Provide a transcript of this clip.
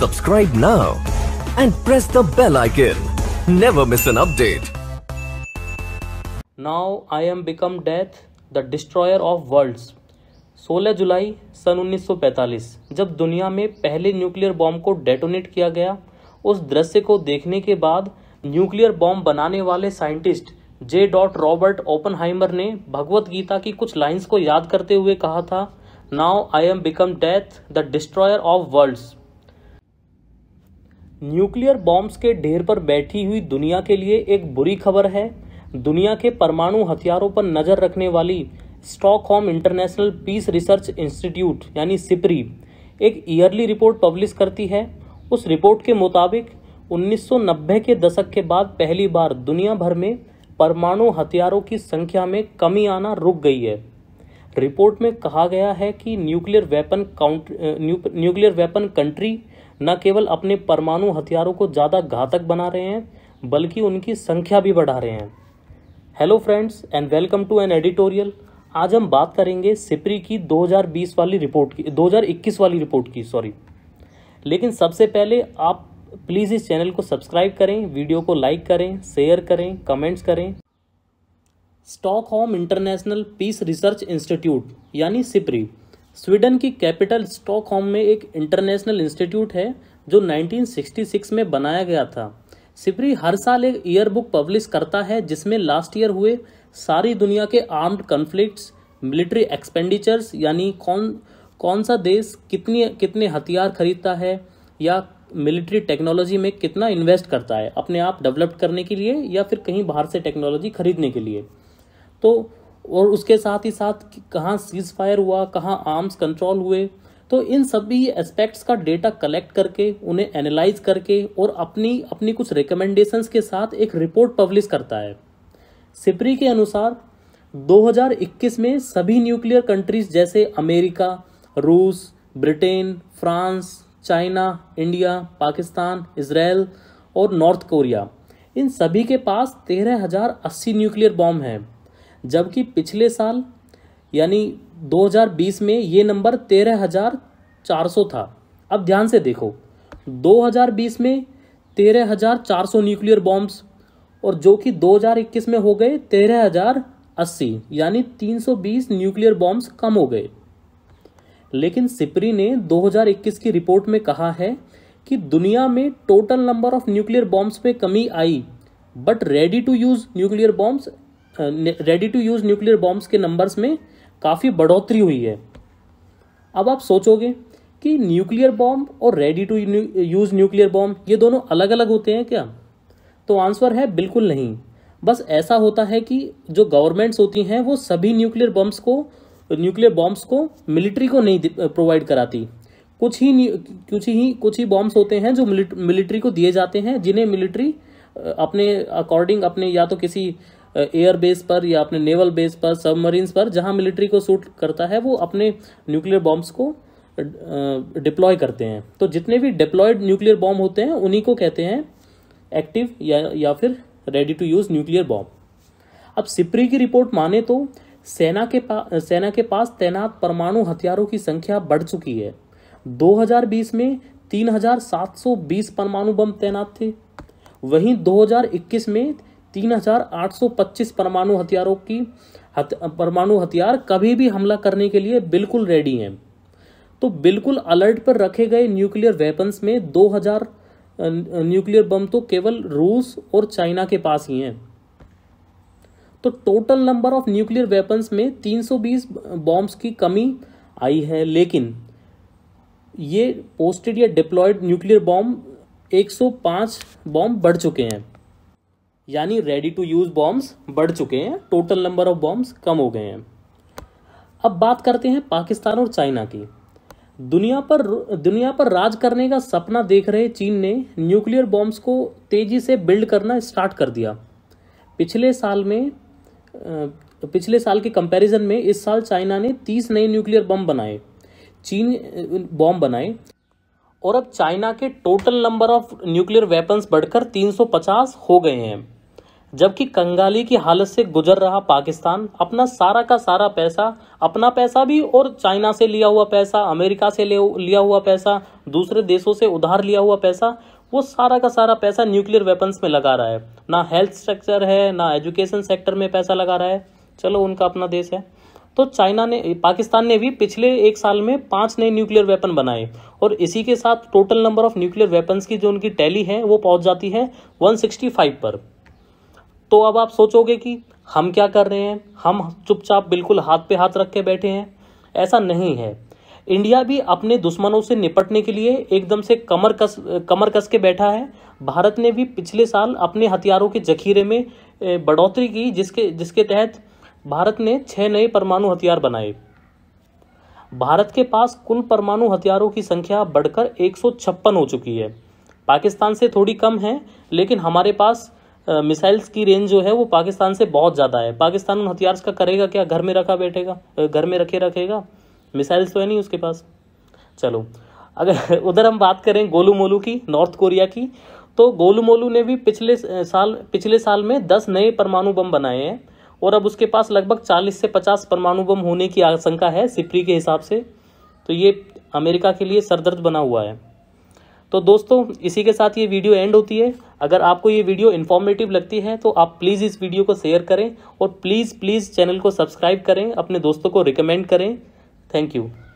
Subscribe now and press the bell icon. Never miss an update. Now I am become death, the destroyer of worlds. 16 जुलाई सन 1945 जब दुनिया में पहले nuclear bomb को detonate किया गया उस दृश्य को देखने के बाद न्यूक्लियर बॉम्ब बनाने वाले scientist J dot Robert Oppenheimer ने भगवत गीता की कुछ लाइंस को याद करते हुए कहा था now I am become death the destroyer of worlds nuclear bombs के ढेर पर बैठी हुई दुनिया के लिए एक बुरी खबर है दुनिया के परमाणु हथियारों पर नज़र रखने वाली Stockholm International Peace Research Institute यानी सिपरी एक ईयरली रिपोर्ट पब्लिश करती है उस रिपोर्ट के मुताबिक 1990 के दशक के बाद पहली बार दुनिया भर में परमाणु हथियारों की संख्या में कमी आना रुक गई है रिपोर्ट में कहा गया है कि nuclear weapon count nuclear weapon country न केवल अपने परमाणु हथियारों को ज़्यादा घातक बना रहे हैं बल्कि उनकी संख्या भी बढ़ा रहे हैं hello friends and welcome to an editorial आज हम बात करेंगे सिपरी की 2020 वाली रिपोर्ट की 2021 वाली रिपोर्ट की सॉरी लेकिन सबसे पहले आप प्लीज़ इस चैनल को सब्सक्राइब करें वीडियो को लाइक करें शेयर करें कमेंट्स करें Stockholm International Peace Research Institute यानी सिपरी स्वीडन की कैपिटल स्टॉकहोम में एक इंटरनेशनल इंस्टीट्यूट है जो 1966 में बनाया गया था सिपरी हर साल एक ईयर बुक पब्लिश करता है जिसमें लास्ट ईयर हुए सारी दुनिया के आर्म्ड कन्फ्लिक्ट्स मिलिट्री एक्सपेंडिचर्स यानी कौन कौन सा देश कितनी कितने हथियार खरीदता है या मिलिट्री टेक्नोलॉजी में कितना इन्वेस्ट करता है अपने आप डेवलप करने के लिए या फिर कहीं बाहर से टेक्नोलॉजी खरीदने के लिए तो और उसके साथ ही साथ कहाँ सीज फायर हुआ कहाँ आर्म्स कंट्रोल हुए तो इन सभी एस्पेक्ट्स का डेटा कलेक्ट करके उन्हें एनालाइज करके और अपनी अपनी कुछ रिकमेंडेशंस के साथ एक रिपोर्ट पब्लिश करता है सिपरी के अनुसार 2021 में सभी न्यूक्लियर कंट्रीज जैसे अमेरिका रूस Britain France China India Pakistan Israel और नॉर्थ कोरिया इन सभी के पास तेरह हज़ार अस्सी न्यूक्लियर बॉम्ब हैं जबकि पिछले साल यानी 2020 में ये नंबर तेरह हजार चार सौ था अब ध्यान से देखो 2020 में तेरह हजार चार सौ न्यूक्लियर बॉम्ब्स और जो कि 2021 में हो गए तेरह हजार अस्सी यानी 320 न्यूक्लियर बॉम्ब्स कम हो गए लेकिन सिपरी ने 2021 की रिपोर्ट में कहा है कि दुनिया में total number of nuclear bombs में कमी आई but ready to use nuclear bombs ready to use nuclear bombs के नंबर्स में काफ़ी बढ़ोतरी हुई है अब आप सोचोगे कि न्यूक्लियर बॉम्ब और ready to use nuclear bomb ये दोनों अलग अलग होते हैं क्या तो आंसर है बिल्कुल नहीं बस ऐसा होता है कि जो गवर्नमेंट्स होती हैं वो सभी न्यूक्लियर बॉम्ब्स को न्यूक्लियर बॉम्ब्स को मिलिट्री को नहीं प्रोवाइड कराती कुछ ही कुछ ही कुछ ही बॉम्ब्स होते हैं जो मिलिट्री को दिए जाते हैं जिन्हें मिलिट्री अपने अकॉर्डिंग अपने या तो किसी एयर बेस पर या अपने नेवल बेस पर सबमरीन्स पर जहाँ मिलिट्री को सूट करता है वो अपने न्यूक्लियर बॉम्ब्स को डिप्लॉय करते हैं तो जितने भी डिप्लॉयड न्यूक्लियर बॉम्ब होते हैं उन्हीं को कहते हैं एक्टिव या या फिर ready to use nuclear bomb अब सिप्री की रिपोर्ट माने तो सेना के पास सेना के पास तैनात परमाणु हथियारों की संख्या बढ़ चुकी है 2020 में 3720 परमाणु बम तैनात थे वहीं 2021 में 3,825 परमाणु हथियारों की हत, परमाणु हथियार कभी भी हमला करने के लिए बिल्कुल रेडी हैं तो बिल्कुल अलर्ट पर रखे गए न्यूक्लियर वेपन्स में 2000 न्यूक्लियर बम तो केवल रूस और चाइना के पास ही हैं तो total number of nuclear weapons में 320 बॉम्ब्स की कमी आई है लेकिन ये पोस्टेड या डिप्लॉयड न्यूक्लियर बॉम्ब 105 बॉम्ब बढ़ चुके हैं यानी रेडी टू यूज़ बॉम्ब्स बढ़ चुके हैं टोटल नंबर ऑफ बॉम्ब्स कम हो गए हैं अब बात करते हैं पाकिस्तान और चाइना की दुनिया पर दुनिया पर राज करने का सपना देख रहे चीन ने न्यूक्लियर बॉम्ब्स को तेज़ी से बिल्ड करना स्टार्ट कर दिया पिछले साल में पिछले साल के कंपैरिजन में इस साल चाइना ने तीस नए न्यूक्लियर बम बनाए चीन बॉम्ब बनाए और अब चाइना के total number of nuclear weapons बढ़कर 350 हो गए हैं जबकि कंगाली की हालत से गुजर रहा पाकिस्तान अपना सारा का सारा पैसा अपना पैसा भी और चाइना से लिया हुआ पैसा अमेरिका से लिया हुआ पैसा दूसरे देशों से उधार लिया हुआ पैसा वो सारा का सारा पैसा न्यूक्लियर वेपन्स में लगा रहा है ना हेल्थ स्ट्रक्चर है ना एजुकेशन सेक्टर में पैसा लगा रहा है चलो उनका अपना देश है तो चाइना ने पाकिस्तान ने भी पिछले एक साल में पांच नए न्यूक्लियर वेपन बनाए और इसी के साथ total number of nuclear weapons की जो उनकी टैली है वो पहुंच जाती है 165 पर तो अब आप सोचोगे कि हम क्या कर रहे हैं हम चुपचाप बिल्कुल हाथ पे हाथ रख के बैठे हैं ऐसा नहीं है इंडिया भी अपने दुश्मनों से निपटने के लिए एकदम से कमर कस कमर कस के बैठा है भारत ने भी पिछले साल अपने हथियारों के जखीरे में बढ़ोतरी की जिसके जिसके तहत भारत ने छः नए परमाणु हथियार बनाए भारत के पास कुल परमाणु हथियारों की संख्या बढ़कर एक हो चुकी है पाकिस्तान से थोड़ी कम है लेकिन हमारे पास मिसाइल्स की रेंज जो है वो पाकिस्तान से बहुत ज़्यादा है पाकिस्तान उन हथियार का करेगा क्या घर में रखा बैठेगा घर में रखे रखेगा मिसाइल्स तो है नहीं उसके पास चलो अगर उधर हम बात करें गोलू मोलू की नॉर्थ कोरिया की तो गोलू मोलू ने भी पिछले साल पिछले साल में दस नए परमाणु बम बनाए हैं और अब उसके पास लगभग चालीस से पचास परमाणु बम होने की आशंका है सिपरी के हिसाब से तो ये अमेरिका के लिए सरदर्द बना हुआ है तो दोस्तों इसी के साथ ये वीडियो एंड होती है अगर आपको ये वीडियो इन्फॉर्मेटिव लगती है तो आप प्लीज़ इस वीडियो को शेयर करें और प्लीज़ प्लीज़ चैनल को सब्सक्राइब करें अपने दोस्तों को रिकमेंड करें थैंक यू